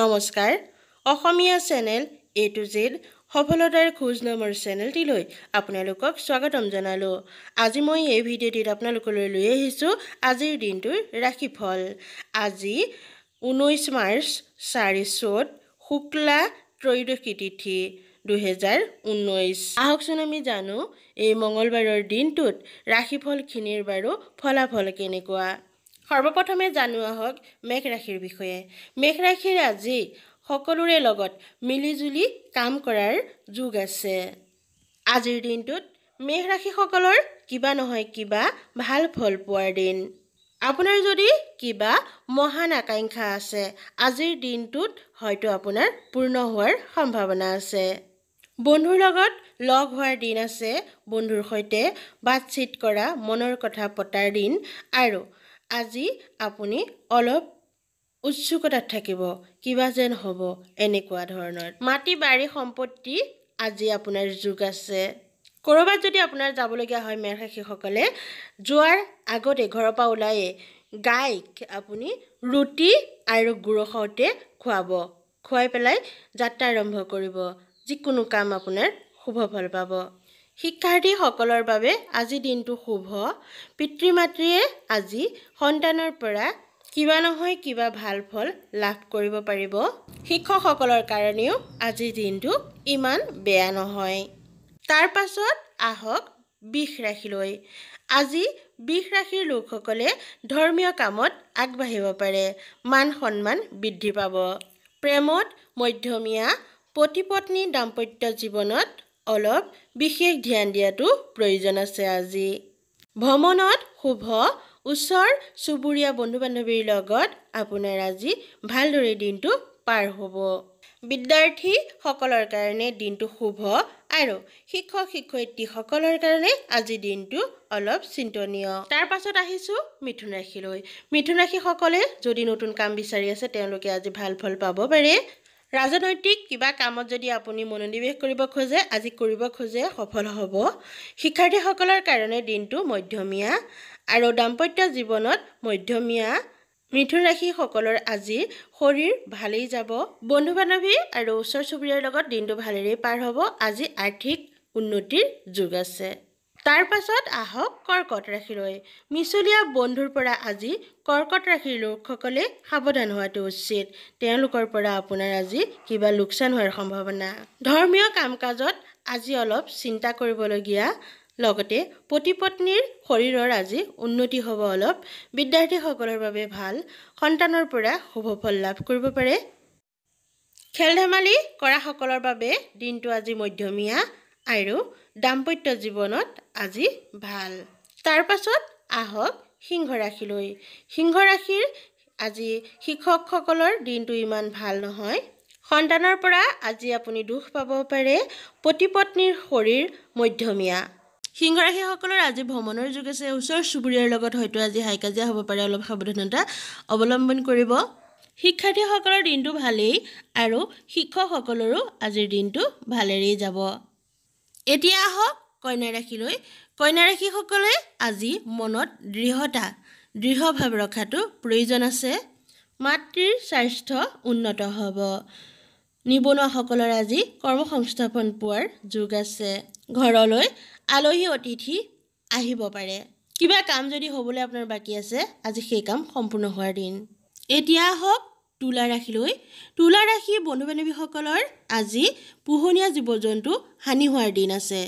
নমস্কাৰ Assamese channel A to Z সফলতাৰ খোজ নামৰ চেনেলটিলৈ আপোনালোকক স্বাগতম জনালোঁ আজি মই এই ভিডিঅ'টিত আপোনালোকলৈ লৈ আহিছোঁ আজিৰ দিনটোৰ ৰাশিফল আজি ঊনৈছ মাৰ্চ চাৰি চ'ত শুক্লা ত্ৰয়োদশী তিথি দুহেজাৰ ঊনৈছ আহকচোন আমি জানো এই মঙলবাৰৰ দিনটোত ৰাশিফলখিনিৰ বাৰু ফলাফল কেনেকুৱা সৰ্বপ্ৰথমে জানো আহক মেঘ ৰাশিৰ বিষয়ে মেঘ ৰাশিৰ আজি সকলোৰে লগত মিলিজুলি কাম কৰাৰ যুগ আছে আজিৰ দিনটোত মেঘ ৰাশিসকলৰ কিবা নহয় কিবা ভাল ফল পোৱাৰ দিন আপোনাৰ যদি কিবা মহান আকাংক্ষা আছে আজিৰ দিনটোত হয়তো আপোনাৰ পূৰ্ণ হোৱাৰ সম্ভাৱনা আছে বন্ধুৰ লগত লগ হোৱাৰ দিন আছে বন্ধুৰ সৈতে বাতচিত কৰা মনৰ কথা পতাৰ দিন আৰু আজি আপুনি অলপ উৎসুকতাত থাকিব কিবা যেন হ'ব এনেকুৱা ধৰণৰ মাটি বাৰী সম্পত্তি আজি আপোনাৰ যোগ আছে ক'ৰবাত যদি আপোনাৰ যাবলগীয়া হয় মেৰ যোৱাৰ আগতে ঘৰৰ পৰা ওলায়ে গাইক আপুনি ৰুটি আৰু গুৰৰ সৈতে খোৱাব খুৱাই পেলাই যাত্ৰা আৰম্ভ কৰিব যিকোনো কাম আপোনাৰ শুভ ফল পাব শিক্ষাৰ্থীসকলৰ বাবে আজি দিনটো শুভ পিতৃ মাতৃয়ে আজি সন্তানৰ পৰা কিবা নহয় কিবা ভাল ফল লাভ কৰিব পাৰিব শিক্ষকসকলৰ কাৰণেও আজিৰ দিনটো ইমান বেয়া নহয় তাৰ পাছত আহক বিষ ৰাশিলৈ আজি বিষ ৰাশিৰ লোকসকলে ধৰ্মীয় কামত আগবাঢ়িব পাৰে মান সন্মান বৃদ্ধি পাব প্ৰেমত মধ্যমীয়া পতি পত্নী দাম্পত্য জীৱনত অলপ বিশেষ ধ্যান দিয়াটো প্ৰয়োজন আছে আজি ভ্ৰমণত শুভ ওচৰ চুবুৰীয়া বন্ধু বান্ধৱীৰ লগত আপোনাৰ আজি ভালদৰে দিনটো পাৰ হ'ব বিদ্যাৰ্থীসকলৰ কাৰণে দিনটো শুভ আৰু শিক্ষক শিক্ষয়িত্ৰীসকলৰ কাৰণে আজি দিনটো অলপ চিন্তনীয় তাৰ পাছত আহিছোঁ মিথুন ৰাশিলৈ মিথুন ৰাশিসকলে যদি নতুন কাম বিচাৰি আছে তেওঁলোকে আজি ভাল ফল পাব পাৰে ৰাজনৈতিক কিবা কামত যদি আপুনি মনোনিৱেশ কৰিব খোজে আজি কৰিব খোজে সফল হ'ব শিক্ষাৰ্থীসকলৰ কাৰণে দিনটো মধ্যমীয়া আৰু দাম্পত্য জীৱনত মধ্যমীয়া মিথুন ৰাশিসকলৰ আজি শৰীৰ ভালেই যাব বন্ধু বান্ধৱী আৰু ওচৰ চুবুৰীয়াৰ লগত দিনটো ভালেৰেই পাৰ হ'ব আজি আৰ্থিক উন্নতিৰ যুগ আছে তাৰ পাছত আহক কৰ্কট ৰাশিলৈ মিছলীয়া বন্ধুৰ পৰা আজি কৰ্কট ৰাশিৰ লোকসকলে সাৱধান হোৱাটো উচিত তেওঁলোকৰ পৰা আপোনাৰ আজি কিবা লোকচান হোৱাৰ সম্ভাৱনা ধৰ্মীয় কাম কাজত আজি অলপ চিন্তা কৰিবলগীয়া লগতে পতি পত্নীৰ শৰীৰৰ আজি উন্নতি হ'ব অলপ বিদ্যাৰ্থীসকলৰ বাবে ভাল সন্তানৰ পৰা শুভ ফল লাভ কৰিব পাৰে খেল ধেমালি কৰাসকলৰ বাবে দিনটো আজি মধ্যমীয়া আৰু দাম্পত্য জীৱনত আজি ভাল তাৰ পাছত আহক সিংহ ৰাশিলৈ সিংহ ৰাশিৰ আজি শিক্ষকসকলৰ দিনটো ইমান ভাল নহয় সন্তানৰ পৰা আজি আপুনি দুখ পাব পাৰে পতি পত্নীৰ শৰীৰ মধ্যমীয়া সিংহ ৰাশিসকলৰ আজি ভ্ৰমণৰ যোগ আছে ওচৰ চুবুৰীয়াৰ লগত হয়তো আজি হাই কাজিয়া হ'ব পাৰে অলপ সাৱধানতা অৱলম্বন কৰিব শিক্ষাৰ্থীসকলৰ দিনটো ভালেই আৰু শিক্ষকসকলৰো আজিৰ দিনটো ভালেৰেই যাব এতিয়া আহক কইনা ৰাশিলৈ কইনা ৰাশিসকলে আজি মনত দৃঢ়তা দৃঢ়ভাৱে ৰখাটো প্ৰয়োজন আছে মাতৃৰ স্বাস্থ্য উন্নত হ'ব নিবনুৱাসকলৰ আজি কৰ্ম সংস্থাপন পোৱাৰ যুগ আছে ঘৰলৈ আলহী অতিথি আহিব পাৰে কিবা কাম যদি হ'বলৈ আপোনাৰ বাকী আছে আজি সেই কাম সম্পূৰ্ণ হোৱাৰ দিন এতিয়া আহক তুলা ৰাশিলৈ তুলা ৰাশি বন্ধু বান্ধৱীসকলৰ আজি পোহনীয়া জীৱ জন্তু হানি হোৱাৰ দিন আছে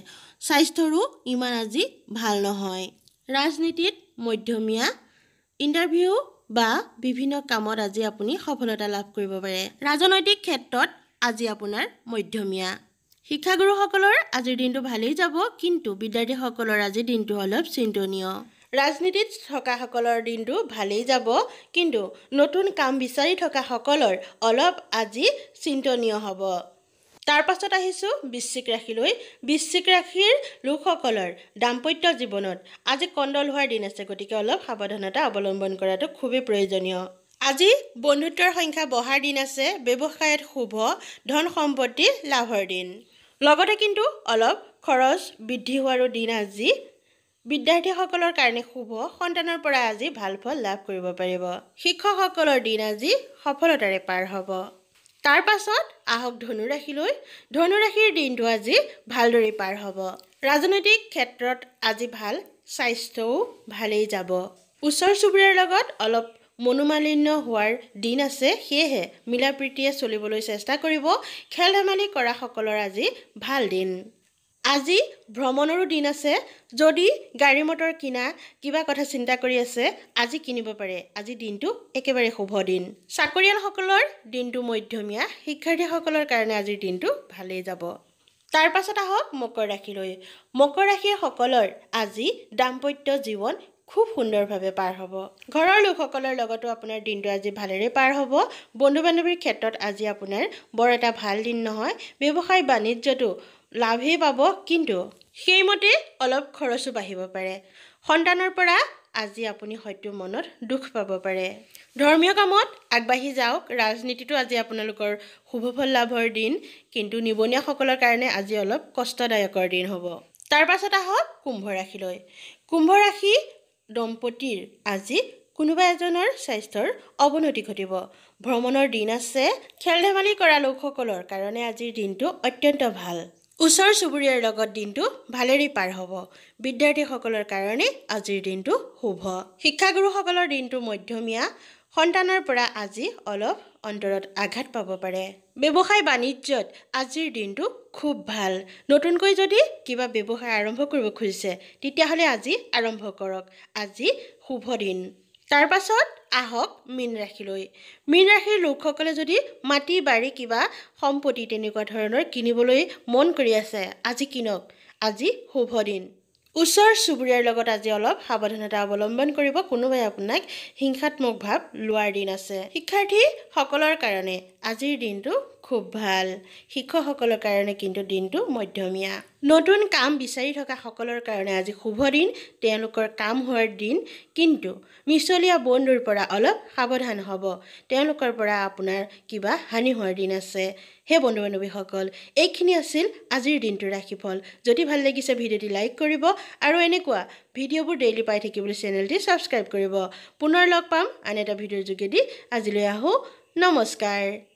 স্বাস্থ্যৰো ইমান আজি ভাল নহয় ৰাজনীতিত মধ্যমীয়া ইণ্টাৰভিউ বা বিভিন্ন কামত আজি আপুনি সফলতা লাভ কৰিব পাৰে ৰাজনৈতিক ক্ষেত্ৰত আজি আপোনাৰ মধ্যমীয়া শিক্ষাগুৰুসকলৰ আজিৰ দিনটো ভালেই যাব কিন্তু বিদ্যাৰ্থীসকলৰ আজিৰ দিনটো অলপ চিন্তনীয় ৰাজনীতিত থকাসকলৰ দিনটো ভালেই যাব কিন্তু নতুন কাম বিচাৰি থকাসকলৰ অলপ আজি চিন্তনীয় হ'ব তাৰ পাছত আহিছোঁ বিশ্বিক ৰাশিলৈ বিশ্বিক ৰাশিৰ লোকসকলৰ দাম্পত্য জীৱনত আজি কণ্ডল হোৱাৰ দিন আছে গতিকে অলপ সাৱধানতা অৱলম্বন কৰাটো খুবেই প্ৰয়োজনীয় আজি বন্ধুত্বৰ সংখ্যা বঢ়াৰ দিন আছে ব্যৱসায়ত শুভ ধন সম্পত্তি লাভৰ দিন লগতে কিন্তু অলপ খৰচ বৃদ্ধি হোৱাৰো দিন আজি বিদ্যাৰ্থীসকলৰ কাৰণে শুভ সন্তানৰ পৰা আজি ভাল ফল লাভ কৰিব পাৰিব শিক্ষকসকলৰ দিন আজি সফলতাৰে পাৰ হ'ব তাৰ পাছত আহক ধনুৰাশিলৈ ধনুৰাশিৰ দিনটো আজি ভালদৰে পাৰ হ'ব ৰাজনৈতিক ক্ষেত্ৰত আজি ভাল স্বাস্থ্যও ভালেই যাব ওচৰ চুবুৰীয়াৰ লগত অলপ মনোমালিন্য হোৱাৰ দিন আছে সেয়েহে মিলা প্ৰীতিয়ে চলিবলৈ চেষ্টা কৰিব খেল ধেমালি কৰাসকলৰ আজি ভাল দিন আজি ভ্ৰমণৰো দিন আছে যদি গাড়ী মটৰ কিনা কিবা কথা চিন্তা কৰি আছে আজি কিনিব পাৰে আজি দিনটো একেবাৰে শুভ দিন চাকৰিয়ালসকলৰ দিনটো মধ্যমীয়া শিক্ষাৰ্থীসকলৰ কাৰণে আজিৰ দিনটো ভালেই যাব তাৰ পাছত আহক মকৰ ৰাশিলৈ মকৰ ৰাশিসকলৰ আজি দাম্পত্য জীৱন খুব সুন্দৰভাৱে পাৰ হ'ব ঘৰৰ লোকসকলৰ লগতো আপোনাৰ দিনটো আজি ভালেৰে পাৰ হ'ব বন্ধু বান্ধৱীৰ ক্ষেত্ৰত আজি আপোনাৰ বৰ এটা ভাল দিন নহয় ব্যৱসায় বাণিজ্যটো লাভেই পাব কিন্তু সেইমতে অলপ খৰচো বাঢ়িব পাৰে সন্তানৰ পৰা আজি আপুনি হয়তো মনত দুখ পাব পাৰে ধৰ্মীয় কামত আগবাঢ়ি যাওক ৰাজনীতিটো আজি আপোনালোকৰ শুভফল লাভৰ দিন কিন্তু নিবনুৱাসকলৰ কাৰণে আজি অলপ কষ্টদায়কৰ দিন হ'ব তাৰ পাছত আহক কুম্ভ ৰাশিলৈ কুম্ভ ৰাশি দম্পতীৰ আজি কোনোবা এজনৰ স্বাস্থ্যৰ অৱনতি ঘটিব ভ্ৰমণৰ দিন আছে খেল ধেমালি কৰা লোকসকলৰ কাৰণে আজিৰ দিনটো অত্যন্ত ভাল ওচৰ চুবুৰীয়াৰ লগত দিনটো ভালেৰে পাৰ হ'ব বিদ্যাৰ্থীসকলৰ কাৰণে আজিৰ দিনটো শুভ শিক্ষাগুৰুসকলৰ দিনটো মধ্যমীয়া সন্তানৰ পৰা আজি অলপ অন্তৰত আঘাত পাব পাৰে ব্যৱসায় বাণিজ্যত আজিৰ দিনটো খুব ভাল নতুনকৈ যদি কিবা ব্যৱসায় আৰম্ভ কৰিব খুজিছে তেতিয়াহ'লে আজি আৰম্ভ কৰক আজি শুভ দিন তাৰ পাছত আহক মীন ৰাশিলৈ মীন ৰাশিৰ লোকসকলে যদি মাটি বাৰী কিবা সম্পত্তি তেনেকুৱা ধৰণৰ কিনিবলৈ মন কৰি আছে আজি কিনক আজি শুভ দিন ওচৰ চুবুৰীয়াৰ লগত আজি অলপ সাৱধানতা অৱলম্বন কৰিব কোনোবাই আপোনাক হিংসাত্মক ভাৱ লোৱাৰ দিন আছে শিক্ষাৰ্থীসকলৰ কাৰণে আজিৰ দিনটো খুব ভাল শিক্ষকসকলৰ কাৰণে কিন্তু দিনটো মধ্যমীয়া নতুন কাম বিচাৰি থকা সকলৰ কাৰণে আজি শুভ দিন তেওঁলোকৰ কাম হোৱাৰ দিন কিন্তু মিছলীয়া বন্ধুৰ পৰা অলপ সাৱধান হ'ব তেওঁলোকৰ পৰা আপোনাৰ কিবা হানি হোৱাৰ দিন আছে সেই বন্ধু বান্ধৱীসকল এইখিনি আছিল আজিৰ দিনটোৰ ৰাশিফল যদি ভাল লাগিছে ভিডিঅ'টি লাইক কৰিব আৰু এনেকুৱা ভিডিঅ'বোৰ ডেইলি পাই থাকিবলৈ চেনেলটি ছাবস্ক্ৰাইব কৰিব পুনৰ লগ পাম আন এটা ভিডিঅ'ৰ যোগেদি আজিলৈ আহোঁ নমস্কাৰ